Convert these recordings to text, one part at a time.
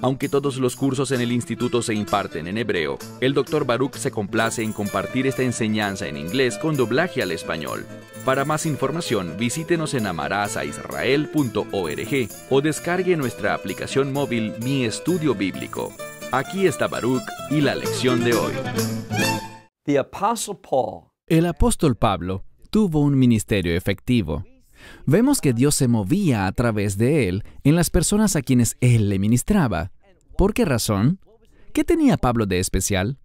Aunque todos los cursos en el instituto se imparten en hebreo, el Dr. Baruch se complace en compartir esta enseñanza en inglés con doblaje al español. Para más información, visítenos en amarazaisrael.org o descargue nuestra aplicación móvil Mi Estudio Bíblico. Aquí está Baruch y la lección de hoy. El apóstol Pablo tuvo un ministerio efectivo. Vemos que Dios se movía a través de él en las personas a quienes él le ministraba. ¿Por qué razón? ¿Qué tenía Pablo de especial?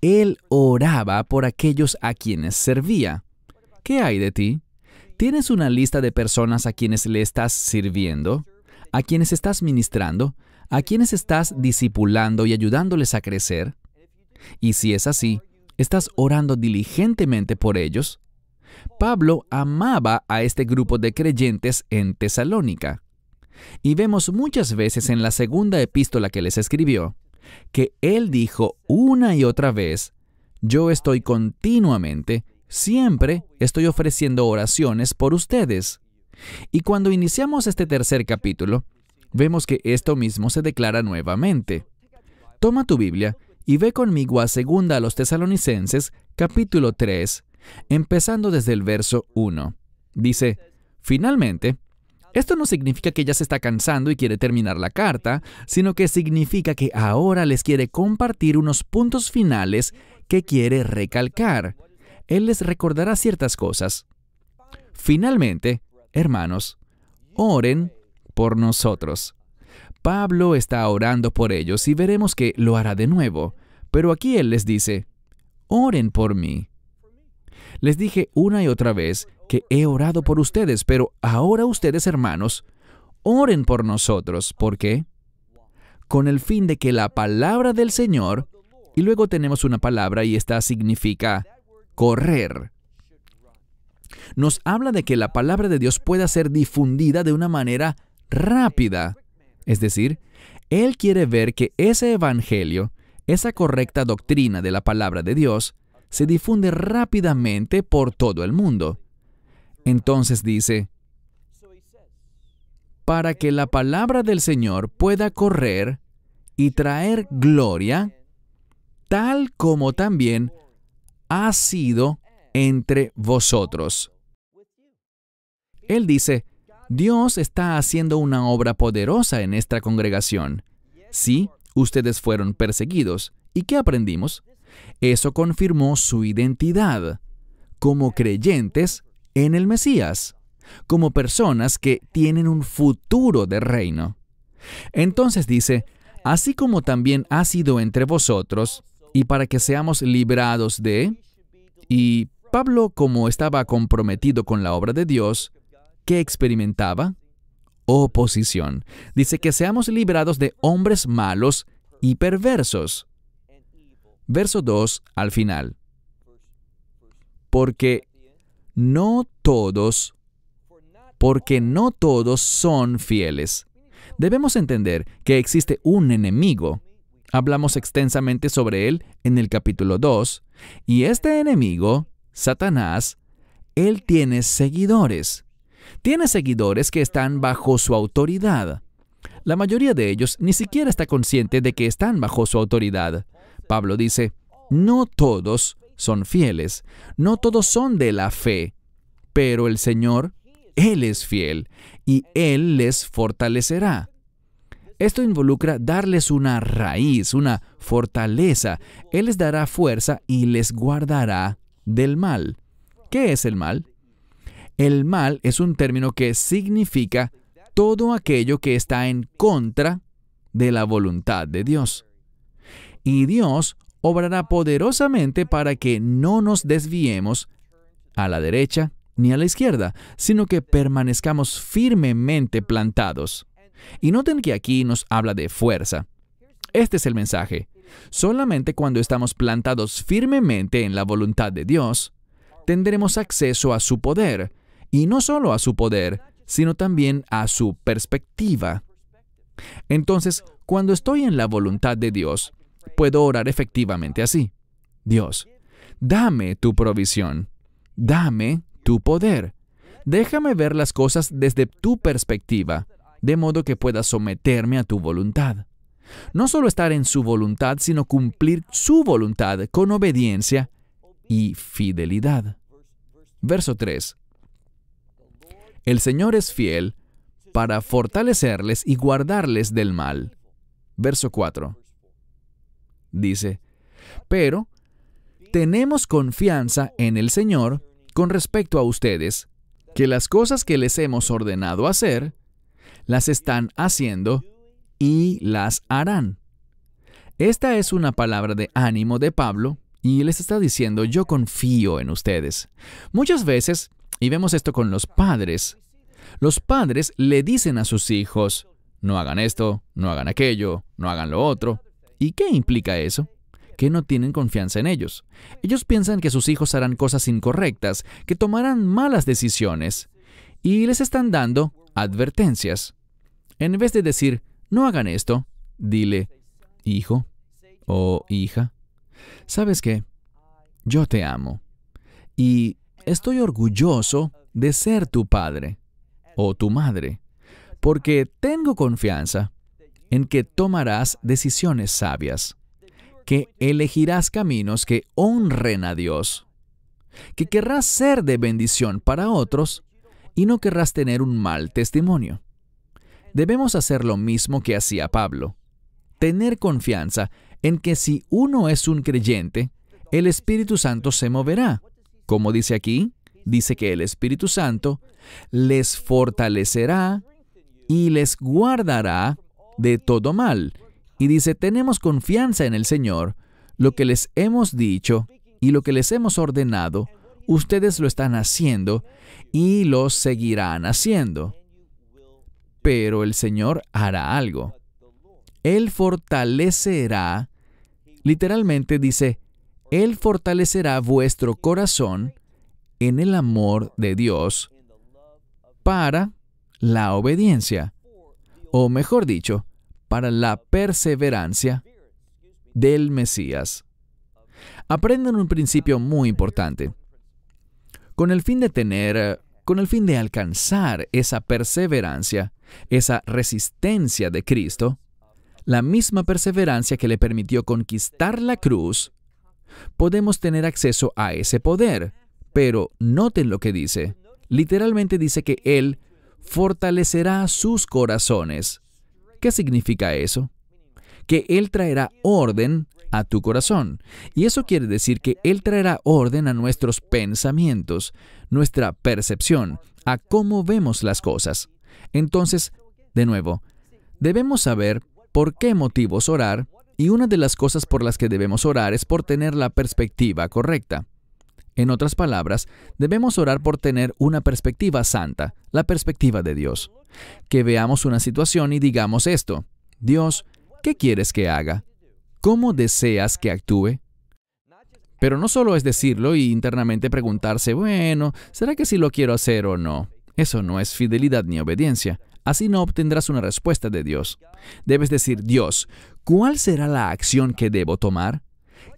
Él oraba por aquellos a quienes servía. ¿Qué hay de ti? ¿Tienes una lista de personas a quienes le estás sirviendo? ¿A quienes estás ministrando? ¿A quienes estás discipulando y ayudándoles a crecer? Y si es así, ¿estás orando diligentemente por ellos? Pablo amaba a este grupo de creyentes en Tesalónica. Y vemos muchas veces en la segunda epístola que les escribió, que él dijo una y otra vez, yo estoy continuamente, siempre estoy ofreciendo oraciones por ustedes. Y cuando iniciamos este tercer capítulo, vemos que esto mismo se declara nuevamente. Toma tu Biblia y ve conmigo a segunda a los tesalonicenses capítulo 3, Empezando desde el verso 1. Dice, finalmente, esto no significa que ya se está cansando y quiere terminar la carta, sino que significa que ahora les quiere compartir unos puntos finales que quiere recalcar. Él les recordará ciertas cosas. Finalmente, hermanos, oren por nosotros. Pablo está orando por ellos y veremos que lo hará de nuevo, pero aquí él les dice, oren por mí. Les dije una y otra vez que he orado por ustedes, pero ahora ustedes, hermanos, oren por nosotros. ¿Por qué? Con el fin de que la palabra del Señor, y luego tenemos una palabra y esta significa correr. Nos habla de que la palabra de Dios pueda ser difundida de una manera rápida. Es decir, Él quiere ver que ese evangelio, esa correcta doctrina de la palabra de Dios, se difunde rápidamente por todo el mundo. Entonces dice, para que la palabra del Señor pueda correr y traer gloria, tal como también ha sido entre vosotros. Él dice, Dios está haciendo una obra poderosa en esta congregación. Sí, ustedes fueron perseguidos. ¿Y qué aprendimos? Eso confirmó su identidad como creyentes en el Mesías, como personas que tienen un futuro de reino. Entonces dice, así como también ha sido entre vosotros, y para que seamos librados de... Y Pablo, como estaba comprometido con la obra de Dios, ¿qué experimentaba? Oposición. Dice que seamos librados de hombres malos y perversos. Verso 2 al final. Porque no todos, porque no todos son fieles. Debemos entender que existe un enemigo. Hablamos extensamente sobre él en el capítulo 2. Y este enemigo, Satanás, él tiene seguidores. Tiene seguidores que están bajo su autoridad. La mayoría de ellos ni siquiera está consciente de que están bajo su autoridad. Pablo dice, no todos son fieles, no todos son de la fe, pero el Señor, Él es fiel y Él les fortalecerá. Esto involucra darles una raíz, una fortaleza. Él les dará fuerza y les guardará del mal. ¿Qué es el mal? El mal es un término que significa todo aquello que está en contra de la voluntad de Dios y Dios obrará poderosamente para que no nos desviemos a la derecha ni a la izquierda, sino que permanezcamos firmemente plantados. Y noten que aquí nos habla de fuerza. Este es el mensaje. Solamente cuando estamos plantados firmemente en la voluntad de Dios, tendremos acceso a su poder, y no solo a su poder, sino también a su perspectiva. Entonces, cuando estoy en la voluntad de Dios, puedo orar efectivamente así. Dios, dame tu provisión, dame tu poder, déjame ver las cosas desde tu perspectiva, de modo que pueda someterme a tu voluntad. No solo estar en su voluntad, sino cumplir su voluntad con obediencia y fidelidad. Verso 3. El Señor es fiel para fortalecerles y guardarles del mal. Verso 4 dice, pero tenemos confianza en el Señor con respecto a ustedes, que las cosas que les hemos ordenado hacer, las están haciendo y las harán. Esta es una palabra de ánimo de Pablo y les está diciendo yo confío en ustedes. Muchas veces, y vemos esto con los padres, los padres le dicen a sus hijos, no hagan esto, no hagan aquello, no hagan lo otro, ¿Y qué implica eso? que no tienen confianza en ellos. Ellos piensan que sus hijos harán cosas incorrectas, que tomarán malas decisiones, y les están dando advertencias. En vez de decir, no hagan esto, dile, hijo o hija, ¿sabes qué? Yo te amo y estoy orgulloso de ser tu padre o tu madre, porque tengo confianza en que tomarás decisiones sabias, que elegirás caminos que honren a Dios, que querrás ser de bendición para otros y no querrás tener un mal testimonio. Debemos hacer lo mismo que hacía Pablo, tener confianza en que si uno es un creyente, el Espíritu Santo se moverá. Como dice aquí, dice que el Espíritu Santo les fortalecerá y les guardará de todo mal. Y dice, tenemos confianza en el Señor, lo que les hemos dicho y lo que les hemos ordenado, ustedes lo están haciendo y lo seguirán haciendo. Pero el Señor hará algo. Él fortalecerá, literalmente dice, Él fortalecerá vuestro corazón en el amor de Dios para la obediencia o mejor dicho, para la perseverancia del Mesías. Aprendan un principio muy importante. Con el fin de tener, con el fin de alcanzar esa perseverancia, esa resistencia de Cristo, la misma perseverancia que le permitió conquistar la cruz, podemos tener acceso a ese poder. Pero noten lo que dice. Literalmente dice que Él fortalecerá sus corazones. ¿Qué significa eso? Que Él traerá orden a tu corazón. Y eso quiere decir que Él traerá orden a nuestros pensamientos, nuestra percepción, a cómo vemos las cosas. Entonces, de nuevo, debemos saber por qué motivos orar y una de las cosas por las que debemos orar es por tener la perspectiva correcta. En otras palabras, debemos orar por tener una perspectiva santa, la perspectiva de Dios. Que veamos una situación y digamos esto, Dios, ¿qué quieres que haga? ¿Cómo deseas que actúe? Pero no solo es decirlo y internamente preguntarse, bueno, ¿será que sí lo quiero hacer o no? Eso no es fidelidad ni obediencia. Así no obtendrás una respuesta de Dios. Debes decir, Dios, ¿cuál será la acción que debo tomar?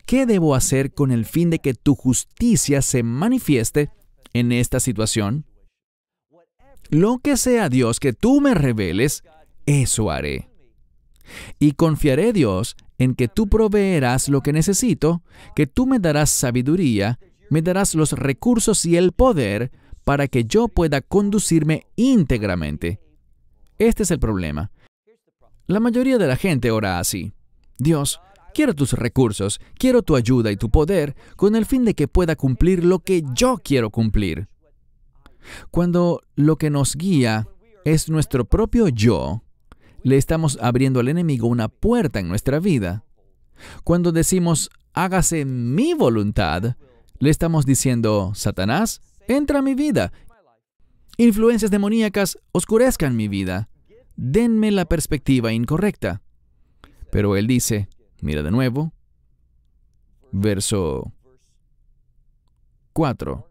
¿Qué debo hacer con el fin de que tu justicia se manifieste en esta situación? Lo que sea Dios que tú me reveles, eso haré. Y confiaré Dios en que tú proveerás lo que necesito, que tú me darás sabiduría, me darás los recursos y el poder para que yo pueda conducirme íntegramente. Este es el problema. La mayoría de la gente ora así. Dios, Quiero tus recursos, quiero tu ayuda y tu poder con el fin de que pueda cumplir lo que yo quiero cumplir. Cuando lo que nos guía es nuestro propio yo, le estamos abriendo al enemigo una puerta en nuestra vida. Cuando decimos, hágase mi voluntad, le estamos diciendo, Satanás, entra a mi vida. Influencias demoníacas oscurezcan mi vida. Denme la perspectiva incorrecta. Pero él dice, Mira de nuevo. Verso 4.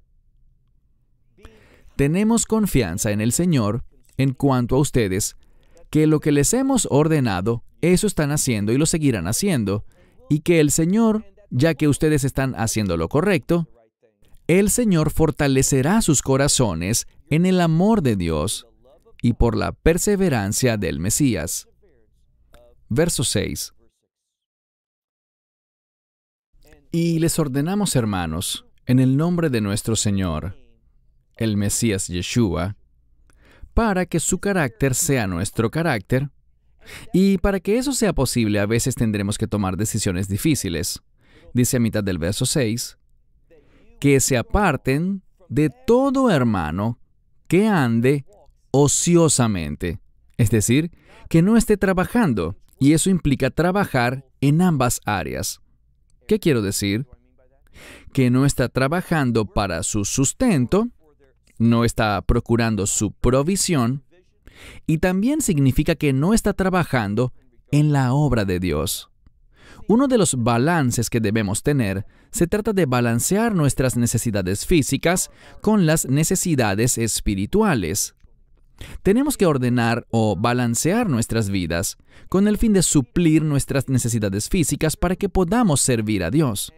Tenemos confianza en el Señor en cuanto a ustedes, que lo que les hemos ordenado, eso están haciendo y lo seguirán haciendo, y que el Señor, ya que ustedes están haciendo lo correcto, el Señor fortalecerá sus corazones en el amor de Dios y por la perseverancia del Mesías. Verso 6. Y les ordenamos, hermanos, en el nombre de nuestro Señor, el Mesías Yeshua, para que su carácter sea nuestro carácter, y para que eso sea posible a veces tendremos que tomar decisiones difíciles, dice a mitad del verso 6, que se aparten de todo hermano que ande ociosamente, es decir, que no esté trabajando, y eso implica trabajar en ambas áreas. ¿Qué quiero decir? Que no está trabajando para su sustento, no está procurando su provisión, y también significa que no está trabajando en la obra de Dios. Uno de los balances que debemos tener se trata de balancear nuestras necesidades físicas con las necesidades espirituales. Tenemos que ordenar o balancear nuestras vidas con el fin de suplir nuestras necesidades físicas para que podamos servir a Dios.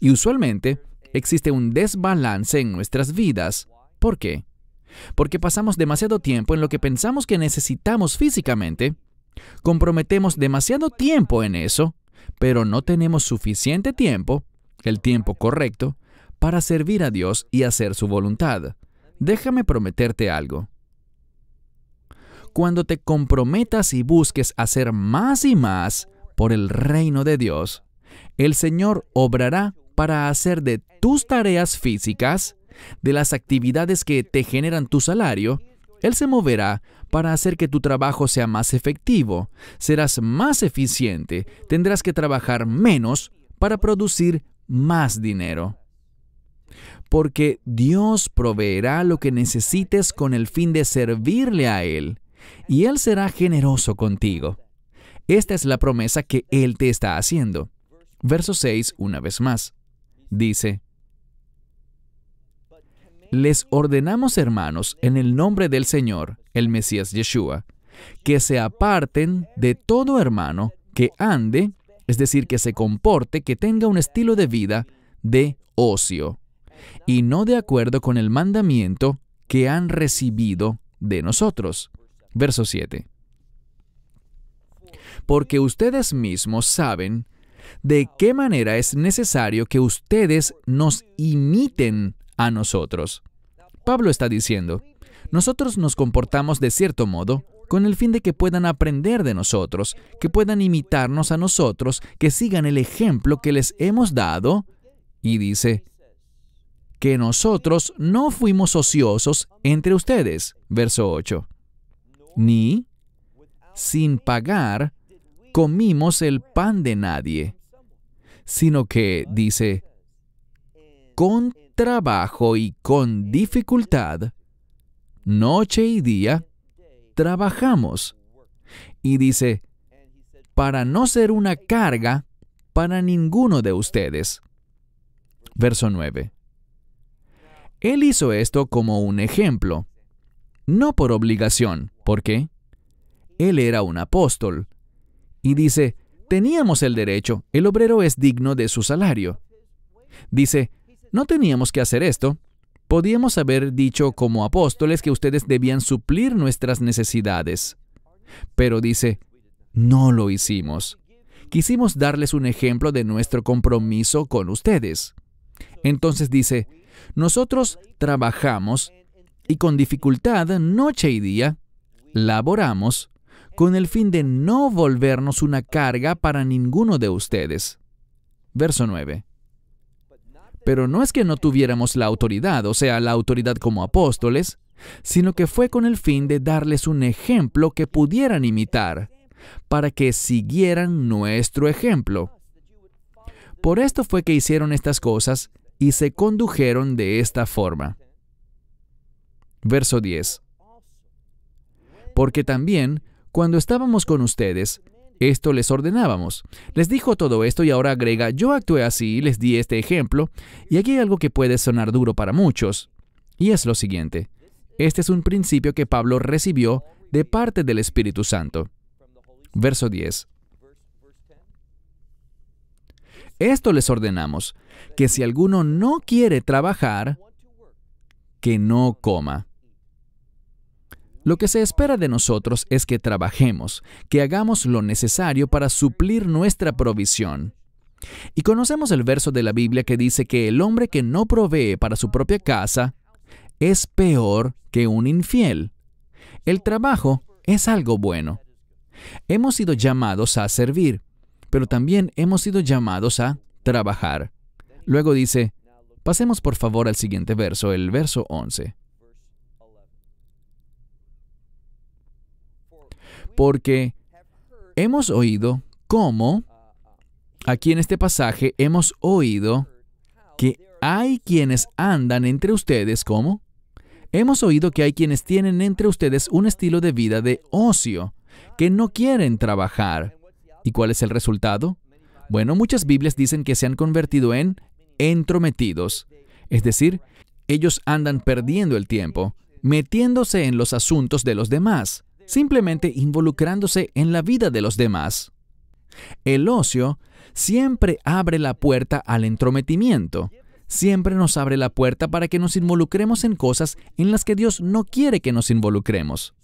Y usualmente existe un desbalance en nuestras vidas. ¿Por qué? Porque pasamos demasiado tiempo en lo que pensamos que necesitamos físicamente, comprometemos demasiado tiempo en eso, pero no tenemos suficiente tiempo, el tiempo correcto, para servir a Dios y hacer su voluntad. Déjame prometerte algo cuando te comprometas y busques hacer más y más por el reino de Dios, el Señor obrará para hacer de tus tareas físicas, de las actividades que te generan tu salario, Él se moverá para hacer que tu trabajo sea más efectivo, serás más eficiente, tendrás que trabajar menos para producir más dinero. Porque Dios proveerá lo que necesites con el fin de servirle a Él y Él será generoso contigo. Esta es la promesa que Él te está haciendo. Verso 6 una vez más. Dice, Les ordenamos, hermanos, en el nombre del Señor, el Mesías Yeshua, que se aparten de todo hermano que ande, es decir, que se comporte, que tenga un estilo de vida de ocio, y no de acuerdo con el mandamiento que han recibido de nosotros. Verso 7. Porque ustedes mismos saben de qué manera es necesario que ustedes nos imiten a nosotros. Pablo está diciendo, nosotros nos comportamos de cierto modo con el fin de que puedan aprender de nosotros, que puedan imitarnos a nosotros, que sigan el ejemplo que les hemos dado. Y dice, que nosotros no fuimos ociosos entre ustedes. Verso 8 ni, sin pagar, comimos el pan de nadie, sino que, dice, con trabajo y con dificultad, noche y día, trabajamos. Y dice, para no ser una carga para ninguno de ustedes. Verso 9. Él hizo esto como un ejemplo no por obligación, porque él era un apóstol. Y dice, teníamos el derecho, el obrero es digno de su salario. Dice, no teníamos que hacer esto, podíamos haber dicho como apóstoles que ustedes debían suplir nuestras necesidades. Pero dice, no lo hicimos. Quisimos darles un ejemplo de nuestro compromiso con ustedes. Entonces dice, nosotros trabajamos y con dificultad noche y día, laboramos con el fin de no volvernos una carga para ninguno de ustedes. Verso 9. Pero no es que no tuviéramos la autoridad, o sea, la autoridad como apóstoles, sino que fue con el fin de darles un ejemplo que pudieran imitar, para que siguieran nuestro ejemplo. Por esto fue que hicieron estas cosas y se condujeron de esta forma. Verso 10. Porque también, cuando estábamos con ustedes, esto les ordenábamos. Les dijo todo esto y ahora agrega, yo actué así, les di este ejemplo, y aquí hay algo que puede sonar duro para muchos, y es lo siguiente. Este es un principio que Pablo recibió de parte del Espíritu Santo. Verso 10. Esto les ordenamos, que si alguno no quiere trabajar, que no coma. Lo que se espera de nosotros es que trabajemos, que hagamos lo necesario para suplir nuestra provisión. Y conocemos el verso de la Biblia que dice que el hombre que no provee para su propia casa es peor que un infiel. El trabajo es algo bueno. Hemos sido llamados a servir, pero también hemos sido llamados a trabajar. Luego dice, pasemos por favor al siguiente verso, el verso 11. porque hemos oído cómo, aquí en este pasaje, hemos oído que hay quienes andan entre ustedes como, hemos oído que hay quienes tienen entre ustedes un estilo de vida de ocio, que no quieren trabajar. ¿Y cuál es el resultado? Bueno, muchas Biblias dicen que se han convertido en entrometidos, es decir, ellos andan perdiendo el tiempo, metiéndose en los asuntos de los demás, simplemente involucrándose en la vida de los demás. El ocio siempre abre la puerta al entrometimiento, siempre nos abre la puerta para que nos involucremos en cosas en las que Dios no quiere que nos involucremos.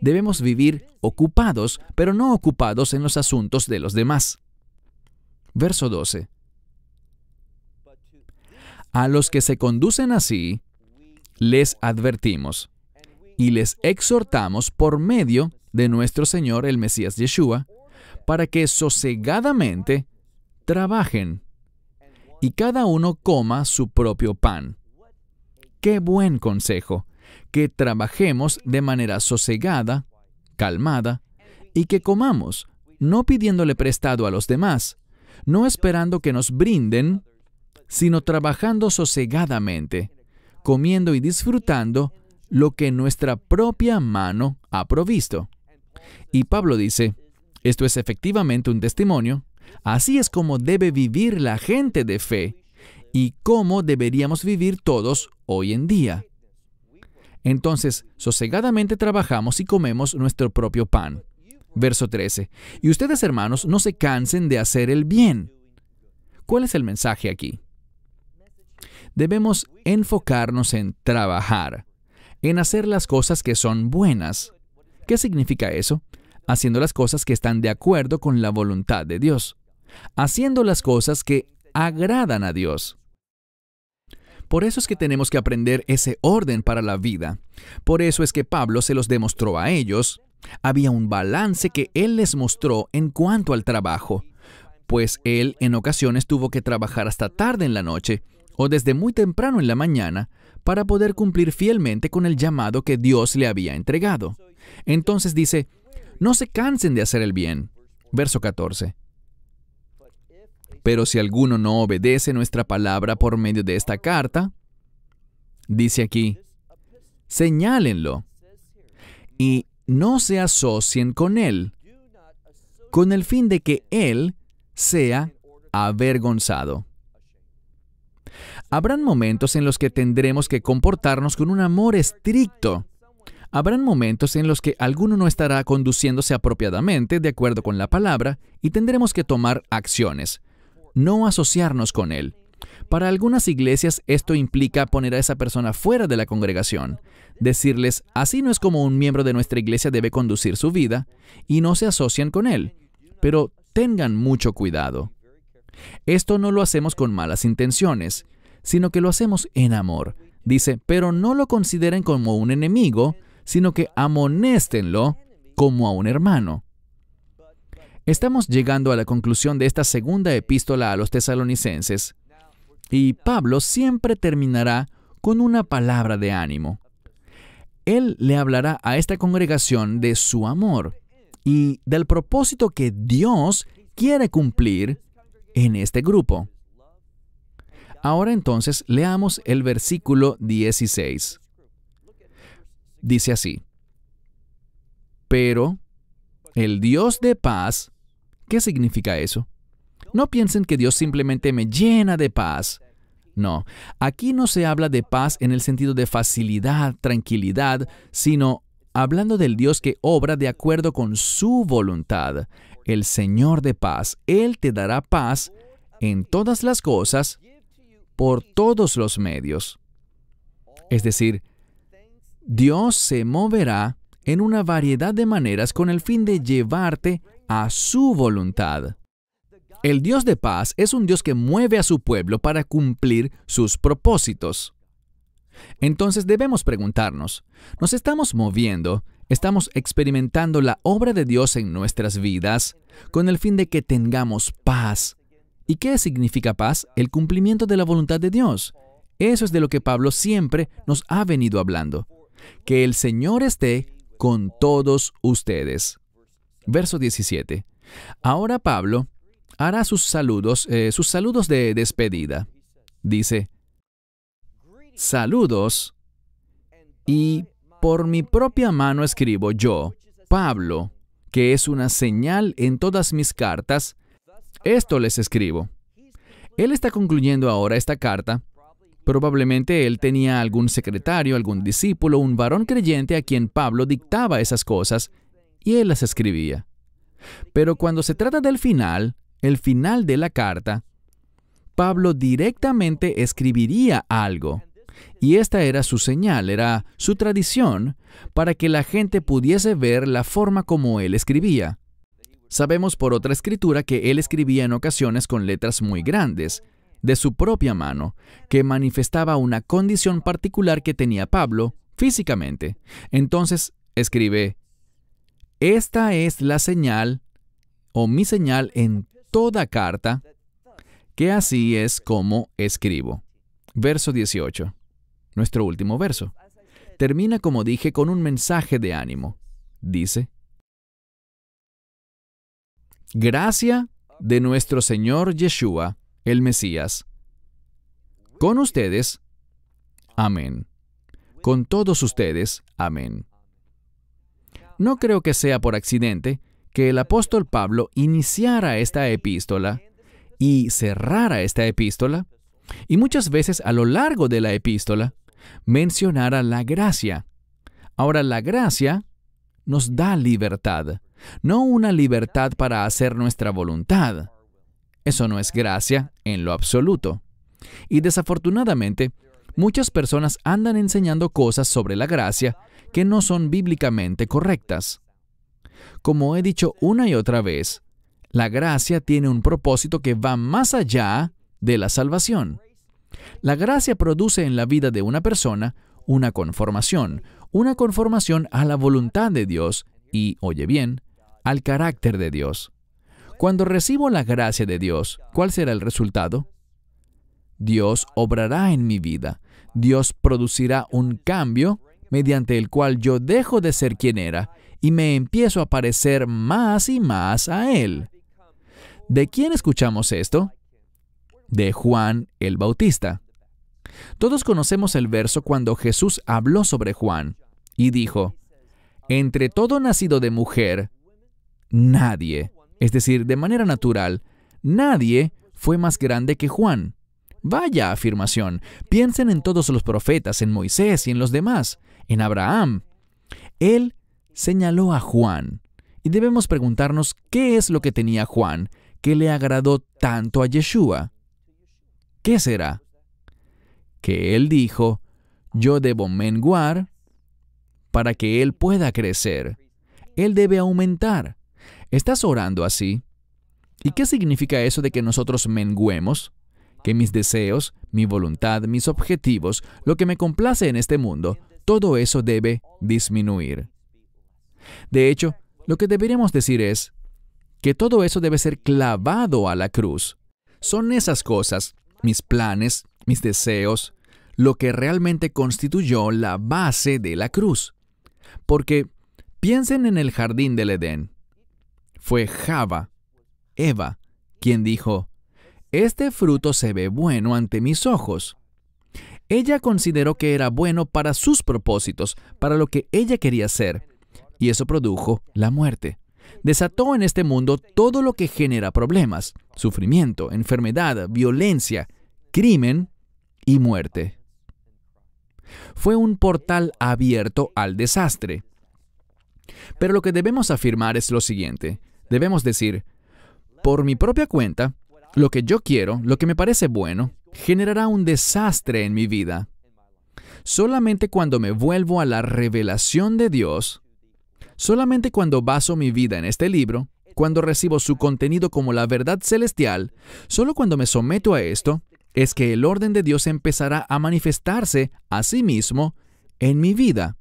Debemos vivir ocupados, pero no ocupados en los asuntos de los demás. Verso 12. A los que se conducen así, les advertimos, y les exhortamos por medio de nuestro Señor el Mesías Yeshua, para que sosegadamente trabajen y cada uno coma su propio pan. Qué buen consejo, que trabajemos de manera sosegada, calmada, y que comamos, no pidiéndole prestado a los demás, no esperando que nos brinden, sino trabajando sosegadamente, comiendo y disfrutando lo que nuestra propia mano ha provisto. Y Pablo dice, esto es efectivamente un testimonio, así es como debe vivir la gente de fe y cómo deberíamos vivir todos hoy en día. Entonces, sosegadamente trabajamos y comemos nuestro propio pan. Verso 13. Y ustedes, hermanos, no se cansen de hacer el bien. ¿Cuál es el mensaje aquí? Debemos enfocarnos en trabajar, en hacer las cosas que son buenas. ¿Qué significa eso? Haciendo las cosas que están de acuerdo con la voluntad de Dios. Haciendo las cosas que agradan a Dios. Por eso es que tenemos que aprender ese orden para la vida. Por eso es que Pablo se los demostró a ellos. Había un balance que él les mostró en cuanto al trabajo, pues él en ocasiones tuvo que trabajar hasta tarde en la noche o desde muy temprano en la mañana para poder cumplir fielmente con el llamado que Dios le había entregado. Entonces dice, no se cansen de hacer el bien. Verso 14. Pero si alguno no obedece nuestra palabra por medio de esta carta, dice aquí, señálenlo y no se asocien con él, con el fin de que él sea avergonzado. Habrán momentos en los que tendremos que comportarnos con un amor estricto. Habrán momentos en los que alguno no estará conduciéndose apropiadamente de acuerdo con la palabra y tendremos que tomar acciones. No asociarnos con él. Para algunas iglesias esto implica poner a esa persona fuera de la congregación, decirles, así no es como un miembro de nuestra iglesia debe conducir su vida, y no se asocian con él. Pero tengan mucho cuidado. Esto no lo hacemos con malas intenciones, sino que lo hacemos en amor. Dice, pero no lo consideren como un enemigo, sino que amonéstenlo como a un hermano. Estamos llegando a la conclusión de esta segunda epístola a los tesalonicenses, y Pablo siempre terminará con una palabra de ánimo. Él le hablará a esta congregación de su amor y del propósito que Dios quiere cumplir en este grupo. Ahora entonces leamos el versículo 16. Dice así, pero el Dios de paz, ¿qué significa eso? No piensen que Dios simplemente me llena de paz. No, aquí no se habla de paz en el sentido de facilidad, tranquilidad, sino hablando del Dios que obra de acuerdo con su voluntad, el Señor de paz. Él te dará paz en todas las cosas por todos los medios. Es decir, Dios se moverá en una variedad de maneras con el fin de llevarte a su voluntad. El Dios de paz es un Dios que mueve a su pueblo para cumplir sus propósitos. Entonces debemos preguntarnos, ¿nos estamos moviendo? ¿Estamos experimentando la obra de Dios en nuestras vidas con el fin de que tengamos paz, ¿Y qué significa paz? El cumplimiento de la voluntad de Dios. Eso es de lo que Pablo siempre nos ha venido hablando. Que el Señor esté con todos ustedes. Verso 17. Ahora Pablo hará sus saludos, eh, sus saludos de despedida. Dice, saludos y por mi propia mano escribo yo, Pablo, que es una señal en todas mis cartas, esto les escribo. Él está concluyendo ahora esta carta. Probablemente él tenía algún secretario, algún discípulo, un varón creyente a quien Pablo dictaba esas cosas y él las escribía. Pero cuando se trata del final, el final de la carta, Pablo directamente escribiría algo. Y esta era su señal, era su tradición, para que la gente pudiese ver la forma como él escribía. Sabemos por otra escritura que él escribía en ocasiones con letras muy grandes, de su propia mano, que manifestaba una condición particular que tenía Pablo físicamente. Entonces escribe, Esta es la señal, o mi señal en toda carta, que así es como escribo. Verso 18, nuestro último verso. Termina, como dije, con un mensaje de ánimo. Dice, Gracia de nuestro Señor Yeshua, el Mesías. Con ustedes, amén. Con todos ustedes, amén. No creo que sea por accidente que el apóstol Pablo iniciara esta epístola y cerrara esta epístola, y muchas veces a lo largo de la epístola mencionara la gracia. Ahora la gracia nos da libertad no una libertad para hacer nuestra voluntad. Eso no es gracia en lo absoluto. Y desafortunadamente, muchas personas andan enseñando cosas sobre la gracia que no son bíblicamente correctas. Como he dicho una y otra vez, la gracia tiene un propósito que va más allá de la salvación. La gracia produce en la vida de una persona una conformación, una conformación a la voluntad de Dios y, oye bien, al carácter de Dios. Cuando recibo la gracia de Dios, ¿cuál será el resultado? Dios obrará en mi vida. Dios producirá un cambio mediante el cual yo dejo de ser quien era y me empiezo a parecer más y más a Él. ¿De quién escuchamos esto? De Juan el Bautista. Todos conocemos el verso cuando Jesús habló sobre Juan y dijo, Entre todo nacido de mujer, nadie, es decir, de manera natural, nadie fue más grande que Juan. Vaya afirmación. Piensen en todos los profetas, en Moisés y en los demás, en Abraham. Él señaló a Juan. Y debemos preguntarnos qué es lo que tenía Juan que le agradó tanto a Yeshua. ¿Qué será? Que él dijo, yo debo menguar para que él pueda crecer. Él debe aumentar ¿Estás orando así? ¿Y qué significa eso de que nosotros menguemos? Que mis deseos, mi voluntad, mis objetivos, lo que me complace en este mundo, todo eso debe disminuir. De hecho, lo que deberíamos decir es que todo eso debe ser clavado a la cruz. Son esas cosas, mis planes, mis deseos, lo que realmente constituyó la base de la cruz. Porque piensen en el jardín del Edén fue Java, Eva, quien dijo, Este fruto se ve bueno ante mis ojos. Ella consideró que era bueno para sus propósitos, para lo que ella quería hacer, y eso produjo la muerte. Desató en este mundo todo lo que genera problemas, sufrimiento, enfermedad, violencia, crimen y muerte. Fue un portal abierto al desastre. Pero lo que debemos afirmar es lo siguiente. Debemos decir, por mi propia cuenta, lo que yo quiero, lo que me parece bueno, generará un desastre en mi vida. Solamente cuando me vuelvo a la revelación de Dios, solamente cuando baso mi vida en este libro, cuando recibo su contenido como la verdad celestial, solo cuando me someto a esto, es que el orden de Dios empezará a manifestarse a sí mismo en mi vida.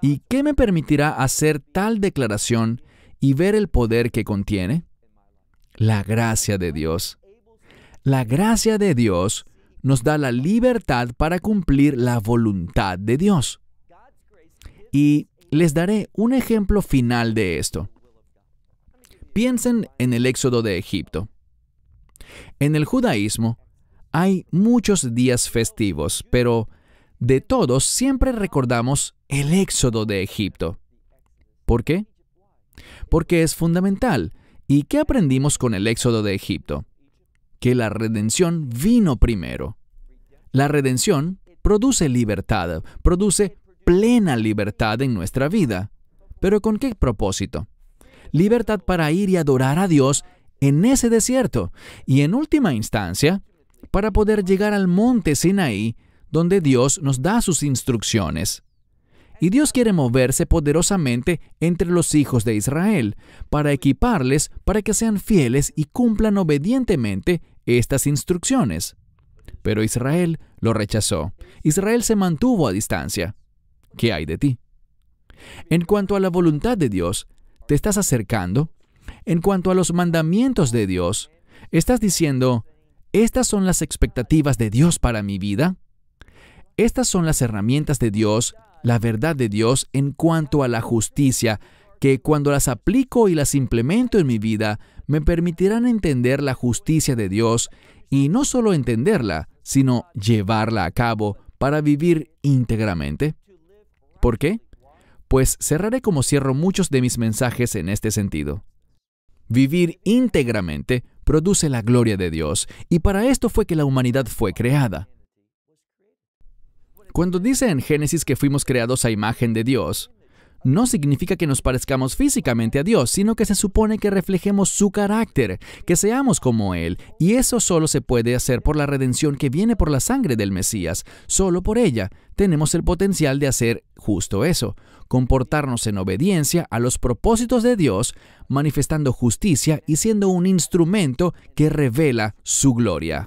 ¿Y qué me permitirá hacer tal declaración y ver el poder que contiene? La gracia de Dios. La gracia de Dios nos da la libertad para cumplir la voluntad de Dios. Y les daré un ejemplo final de esto. Piensen en el éxodo de Egipto. En el judaísmo hay muchos días festivos, pero de todos siempre recordamos el éxodo de Egipto. ¿Por qué? porque es fundamental. ¿Y qué aprendimos con el éxodo de Egipto? Que la redención vino primero. La redención produce libertad, produce plena libertad en nuestra vida. ¿Pero con qué propósito? Libertad para ir y adorar a Dios en ese desierto y en última instancia, para poder llegar al monte Sinaí, donde Dios nos da sus instrucciones. Y Dios quiere moverse poderosamente entre los hijos de Israel para equiparles para que sean fieles y cumplan obedientemente estas instrucciones. Pero Israel lo rechazó. Israel se mantuvo a distancia. ¿Qué hay de ti? En cuanto a la voluntad de Dios, ¿te estás acercando? En cuanto a los mandamientos de Dios, ¿estás diciendo, estas son las expectativas de Dios para mi vida? Estas son las herramientas de Dios la verdad de Dios en cuanto a la justicia, que cuando las aplico y las implemento en mi vida, me permitirán entender la justicia de Dios y no solo entenderla, sino llevarla a cabo para vivir íntegramente. ¿Por qué? Pues cerraré como cierro muchos de mis mensajes en este sentido. Vivir íntegramente produce la gloria de Dios, y para esto fue que la humanidad fue creada. Cuando dice en Génesis que fuimos creados a imagen de Dios, no significa que nos parezcamos físicamente a Dios, sino que se supone que reflejemos su carácter, que seamos como Él, y eso solo se puede hacer por la redención que viene por la sangre del Mesías. Solo por ella tenemos el potencial de hacer justo eso, comportarnos en obediencia a los propósitos de Dios, manifestando justicia y siendo un instrumento que revela su gloria.